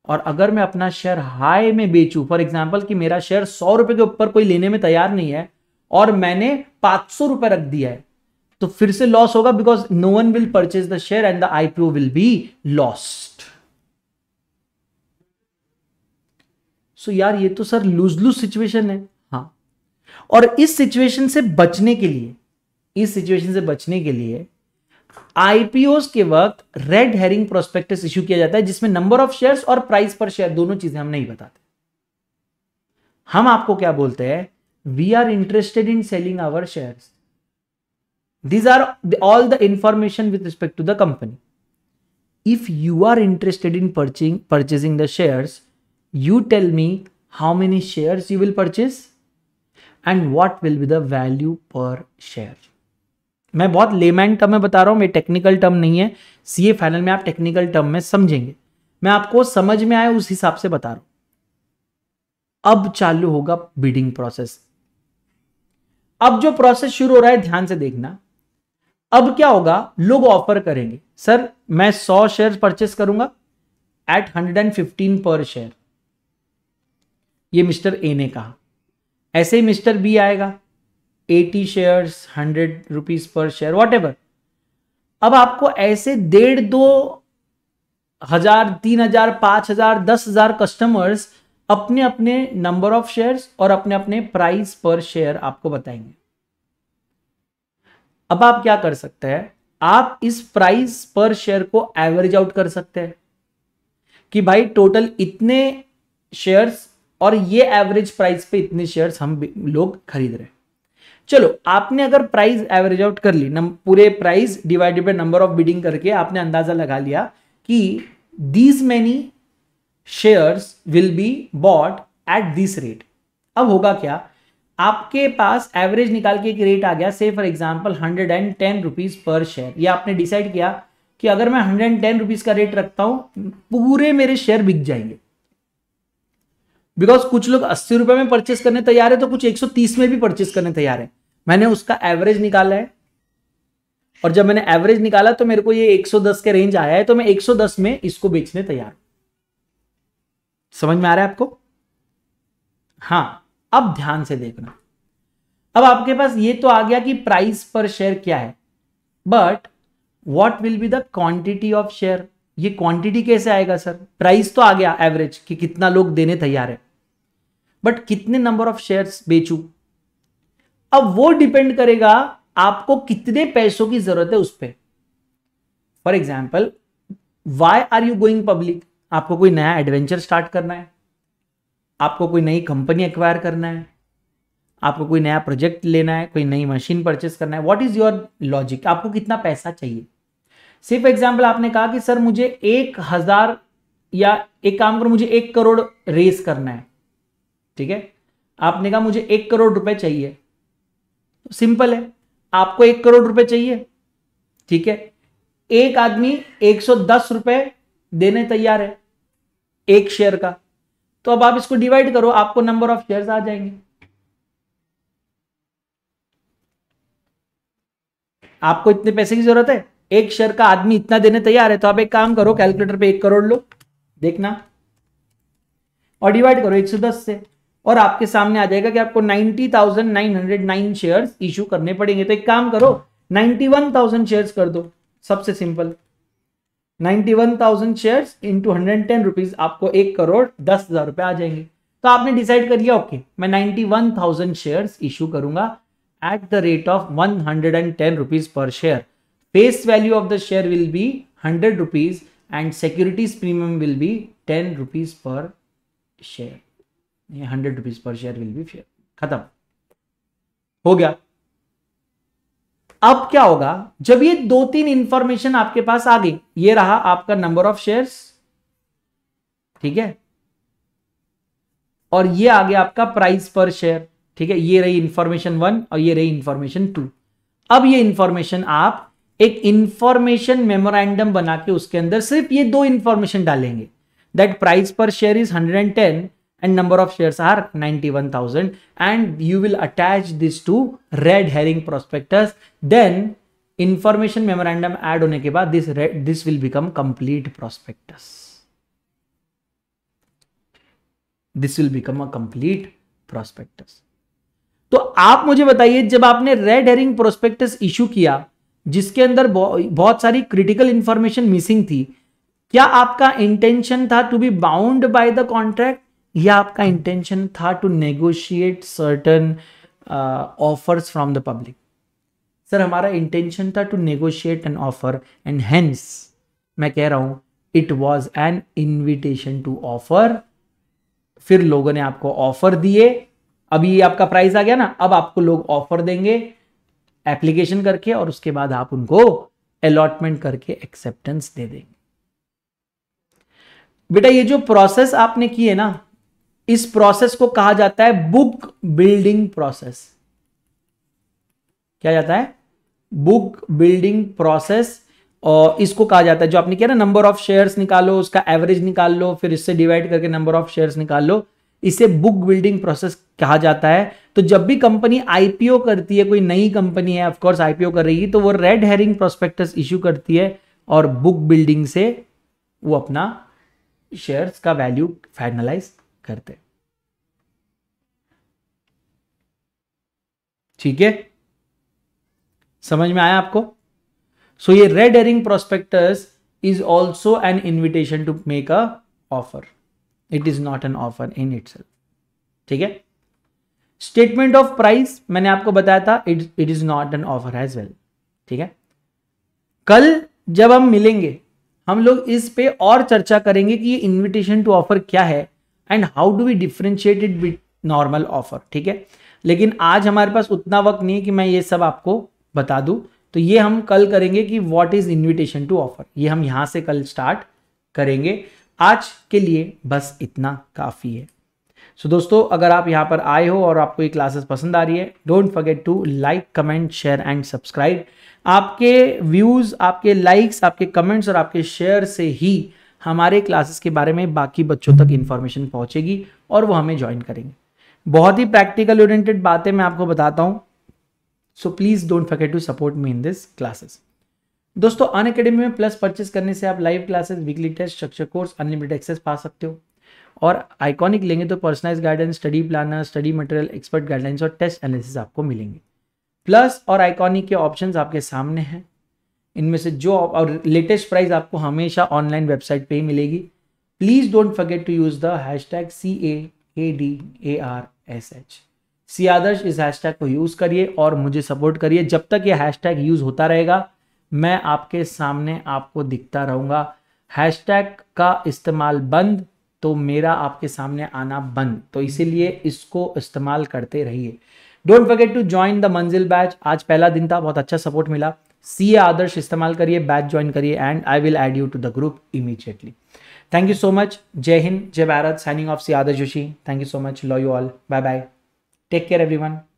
और अगर मैं अपना शेयर हाई में बेचूं फॉर एग्जाम्पल कि मेरा शेयर सौ रुपए के ऊपर कोई लेने में तैयार नहीं है और मैंने पांच सौ रुपए रख दिया है तो फिर से लॉस होगा because no one will purchase the share and the IPO will be lost so यार ये तो सर लूज लूज सिचुएशन है और इस सिचुएशन से बचने के लिए इस सिचुएशन से बचने के लिए आईपीओ के वक्त रेड हेरिंग प्रोस्पेक्टस इश्यू किया जाता है जिसमें नंबर ऑफ शेयर्स और प्राइस पर शेयर दोनों चीजें हम नहीं बताते हम आपको क्या बोलते हैं we are interested in selling our share these are all the information with respect to the company if you are interested in purchasing the shares you tell me how many shares you will purchase and what will be the value per share मैं बहुत layman term में बता रहा हूँ ये technical term नहीं है सी A final में आप टेक्निकल टर्म में समझेंगे मैं आपको समझ में आया उस हिसाब से बता रहा हूं अब चालू होगा बिडिंग प्रोसेस अब जो प्रोसेस शुरू हो रहा है ध्यान से देखना अब क्या होगा लोग ऑफर करेंगे सर मैं सौ शेयर परचेस करूंगा at hundred and fifteen per share ये मिस्टर ए ने कहा ऐसे ही मिस्टर बी आएगा eighty shares hundred rupees per share what अब आपको ऐसे डेढ़ दो हजार तीन हजार पांच हजार दस हजार कस्टमर्स अपने अपने नंबर ऑफ शेयर्स और अपने अपने प्राइस पर शेयर आपको बताएंगे अब आप क्या कर सकते हैं आप इस प्राइस पर शेयर को एवरेज आउट कर सकते हैं कि भाई टोटल इतने शेयर्स और ये एवरेज प्राइस पे इतने शेयर्स हम लोग खरीद रहे हैं चलो आपने अगर प्राइस एवरेज आउट कर ली पूरे price divided by number of bidding करके आपने अंदाजा लगा लिया कि these many shares will be bought at this rate अब होगा क्या आपके पास एवरेज निकाल के एक रेट आ गया से for example hundred and ten rupees per share ये आपने डिसाइड किया कि अगर मैं हंड्रेड एंड टेन रुपीज का रेट रखता हूं पूरे मेरे शेयर बिक जाएंगे बिकॉज कुछ लोग अस्सी रुपए में परचेस करने तैयार है तो कुछ तीस में भी परचेस करने तैयार है मैंने उसका एवरेज निकाला है और जब मैंने एवरेज निकाला तो मेरे को ये 110 के रेंज आया है तो मैं 110 में इसको बेचने तैयार हूं समझ में आ रहा है आपको हाँ अब ध्यान से देखना अब आपके पास ये तो आ गया कि प्राइस पर शेयर क्या है but what will be the quantity of share ये क्वांटिटी कैसे आएगा सर प्राइस तो आ गया एवरेज कि कितना लोग देने तैयार है बट कितने नंबर ऑफ शेयर्स बेचू अब वो डिपेंड करेगा आपको कितने पैसों की जरूरत है उस पर for example why are you going public आपको कोई नया एडवेंचर स्टार्ट करना है आपको कोई नई कंपनी एक्वायर करना है आपको कोई नया प्रोजेक्ट लेना है कोई नई मशीन परचेस करना है व्हाट इज योर लॉजिक आपको कितना पैसा चाहिए सिर्फ एग्जाम्पल आपने कहा कि सर मुझे एक हजार या एक काम पर मुझे एक करोड़ रेस करना है ठीक है आपने कहा मुझे एक करोड़ रुपए चाहिए सिंपल है आपको एक करोड़ रुपए चाहिए ठीक है एक आदमी एक सौ दस रुपए देने तैयार है एक शेयर का तो अब आप इसको डिवाइड करो आपको नंबर ऑफ शेयर्स आ जाएंगे आपको इतने पैसे की जरूरत है एक शेयर का आदमी इतना देने तैयार है तो आप एक काम करो कैलकुलेटर पे एक करोड़ लो देखना और डिवाइड करो एक सौ दस से और आपके सामने आ जाएगा कि आपको 90,909 शेयर्स इशू करने पड़ेंगे तो एक काम करो 91,000 शेयर्स कर दो सबसे सिंपल 91,000 शेयर्स इनटू 110 रुपीस आपको एक करोड़ दस हजार रुपए आ जाएंगे तो आपने डिसाइड कर लिया ओके मैं 91,000 शेयर्स इशू करूंगा at the rate of 110 rupees per share face value of the share will be hundred rupees and securities premium will be ten rupees per share ये hundred rupees per share will be fair खत्म हो गया अब क्या होगा जब ये दो तीन इंफॉर्मेशन आपके पास आ गई ये रहा आपका नंबर ऑफ शेयर्स ठीक है और ये आ गया आपका प्राइस पर शेयर ठीक है ये रही इंफॉर्मेशन वन और ये रही इंफॉर्मेशन टू अब ये इंफॉर्मेशन आप एक इंफॉर्मेशन मेमोरेंडम बना के उसके अंदर सिर्फ ये दो इंफॉर्मेशन डालेंगे that price per share is hundred and ten and number of shares are 91,000 and you will attach this to red herring prospectus then information memorandum add hone ke baad this red, this will become complete prospectus this will become a complete prospectus तो आप मुझे बताइए जब आपने red herring prospectus issue किया जिसके अंदर बहुत सारी क्रिटिकल इंफॉर्मेशन मिसिंग थी क्या आपका इंटेंशन था to be bound by the contract या आपका इंटेंशन था to negotiate certain offers from the public sir हमारा इंटेंशन था to negotiate an offer and hence मैं कह रहा हूं it was an invitation to offer फिर लोगों ने आपको ऑफर दिए अभी आपका प्राइस आ गया ना अब आपको लोग ऑफर देंगे एप्लीकेशन करके और उसके बाद आप उनको अलॉटमेंट करके एक्सेप्टेंस दे देंगे बेटा ये जो प्रोसेस आपने की है ना इस प्रोसेस को कहा जाता है बुक बिल्डिंग प्रोसेस क्या जाता है बुक बिल्डिंग प्रोसेस और इसको कहा जाता है जो आपने किया ना नंबर ऑफ शेयर्स निकालो उसका एवरेज निकाल लो फिर इससे डिवाइड करके नंबर ऑफ शेयर्स निकाल लो इसे बुक बिल्डिंग प्रोसेस कहा जाता है तो जब भी कंपनी आईपीओ करती है कोई नई कंपनी है ऑफकोर्स आईपीओ कर रही है तो वो रेड हेरिंग प्रोस्पेक्टस इश्यू करती है और बुक बिल्डिंग से वो अपना शेयर्स का वैल्यू फाइनलाइज करते ठीक है समझ में आया आपको सो so, ये red herring prospectus is also an invitation to make a offer it is not an offer in it ठीक है स्टेटमेंट ऑफ प्राइस मैंने आपको बताया था it it is not an offer as well ठीक है कल जब हम मिलेंगे हम लोग इस पे और चर्चा करेंगे कि ये इन्विटेशन टू ऑफर क्या है and how do we differentiate it with normal offer ठीक है लेकिन आज हमारे पास उतना वक्त नहीं है कि मैं ये सब आपको बता दूँ तो ये हम कल करेंगे कि what is invitation to offer ये हम यहाँ से कल स्टार्ट करेंगे आज के लिए बस इतना काफ़ी है सो so, दोस्तों अगर आप यहाँ पर आए हो और आपको ये क्लासेस पसंद आ रही है don't forget to like comment share and subscribe आपके व्यूज़ आपके लाइक्स आपके कमेंट्स और आपके शेयर से ही हमारे क्लासेस के बारे में बाकी बच्चों तक इन्फॉर्मेशन पहुंचेगी और वो हमें ज्वाइन करेंगे बहुत ही प्रैक्टिकल ओरिएंटेड बातें मैं आपको बताता हूँ so please don't forget to support me in this classes दोस्तों अन अकेडमी में प्लस परचेस करने से आप live classes weekly test structure course unlimited access पा सकते हो और आइकॉनिक लेंगे तो personalize guidance study planner study material expert guidelines और टेस्ट एनालिसिस आपको मिलेंगे प्लस और आइकॉनिक के ऑप्शंस आपके सामने हैं इनमें से जो और लेटेस्ट प्राइस आपको हमेशा ऑनलाइन वेबसाइट पे ही मिलेगी please don't forget to use the hashtag C A A D A R S H C Aadarsh इस हैश टैग को यूज़ करिए और मुझे सपोर्ट करिए जब तक ये हैश टैग यूज़ होता रहेगा मैं आपके सामने आपको दिखता रहूँगा हैश टैग का इस्तेमाल बंद तो मेरा आपके सामने आना बंद तो इसीलिए इसको इस्तेमाल करते रहिए don't forget to join the Manzil batch आज पहला दिन था बहुत अच्छा सपोर्ट मिला सी ए आदर्श इस्तेमाल करिए बैच ज्वाइन करिए and I will add you to the group immediately thank you so much जय हिंद जय Bharat signing off C Aadarsh Joshi thank you so much love you all bye bye take care every